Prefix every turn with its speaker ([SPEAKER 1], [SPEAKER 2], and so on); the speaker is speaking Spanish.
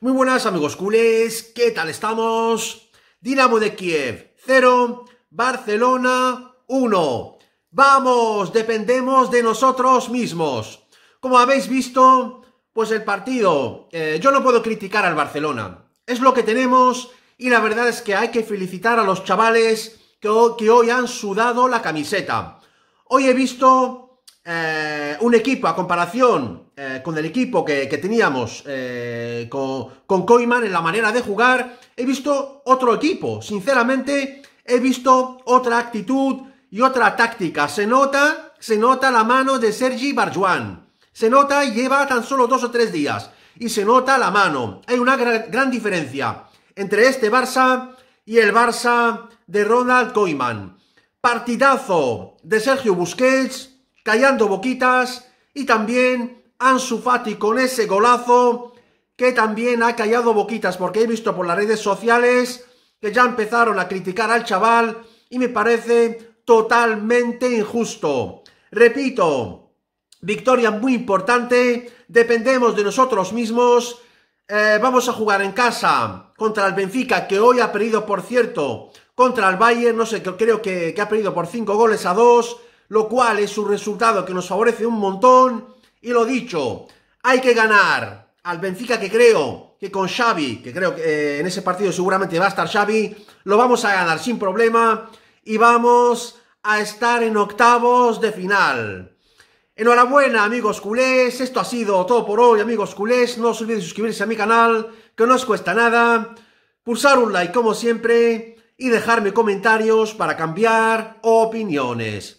[SPEAKER 1] Muy buenas amigos culés, ¿qué tal estamos? Dinamo de Kiev 0, Barcelona 1. Vamos, dependemos de nosotros mismos. Como habéis visto, pues el partido, eh, yo no puedo criticar al Barcelona. Es lo que tenemos y la verdad es que hay que felicitar a los chavales que hoy han sudado la camiseta. Hoy he visto eh, un equipo a comparación eh, con el equipo que, teníamos eh, con, con, en la manera de jugar, he visto otro equipo, sinceramente he visto otra actitud y otra táctica. Se nota, se nota la mano de Sergi Barjuan. Se nota, lleva tan solo dos o tres días. Y se nota la mano. Hay una gran, diferencia entre este Barça y el Barça de Ronald Koeman. Partidazo de Sergio Busquets, callando boquitas y también Ansu Fati con ese golazo que también ha callado boquitas porque he visto por las redes sociales que ya empezaron a criticar al chaval y me parece totalmente injusto. Repito, victoria muy importante, dependemos de nosotros mismos, eh, vamos a jugar en casa contra el Benfica que hoy ha perdido por cierto contra el Bayern, no sé, creo que, que ha perdido por 5 goles a 2 lo cual es un resultado que nos favorece un montón. Y lo dicho, hay que ganar al Benfica que creo que con Xavi, que creo que eh, en ese partido seguramente va a estar Xavi, lo vamos a ganar sin problema y vamos a estar en octavos de final. Enhorabuena amigos culés, esto ha sido todo por hoy amigos culés, no os olvidéis suscribirse a mi canal, que no os cuesta nada, pulsar un like como siempre y dejarme comentarios para cambiar opiniones.